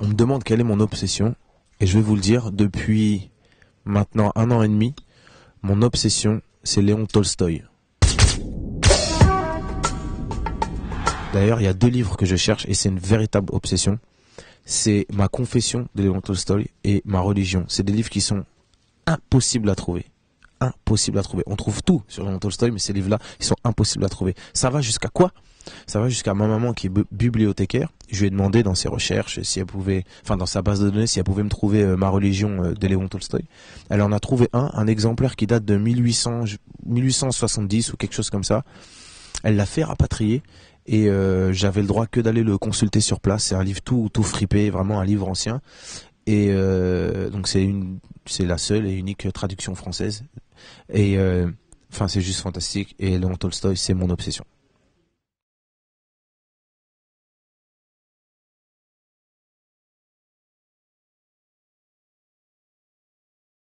On me demande quelle est mon obsession, et je vais vous le dire, depuis maintenant un an et demi, mon obsession, c'est Léon Tolstoï. D'ailleurs, il y a deux livres que je cherche et c'est une véritable obsession. C'est Ma Confession de Léon Tolstoï et Ma Religion. C'est des livres qui sont impossibles à trouver impossible à trouver. On trouve tout sur Léon Tolstoy mais ces livres-là, ils sont impossibles à trouver. Ça va jusqu'à quoi Ça va jusqu'à ma maman qui est bibliothécaire. Je lui ai demandé dans ses recherches si elle pouvait, enfin dans sa base de données, si elle pouvait me trouver euh, ma religion euh, de Léon Tolstoy, Elle en a trouvé un, un exemplaire qui date de 1800, 1870 ou quelque chose comme ça. Elle l'a fait rapatrier et euh, j'avais le droit que d'aller le consulter sur place. C'est un livre tout tout fripé, vraiment un livre ancien. Et donc c'est une, c'est la seule et unique traduction française et euh, enfin, c'est juste fantastique. Et Léon Tolstoï, c'est mon obsession.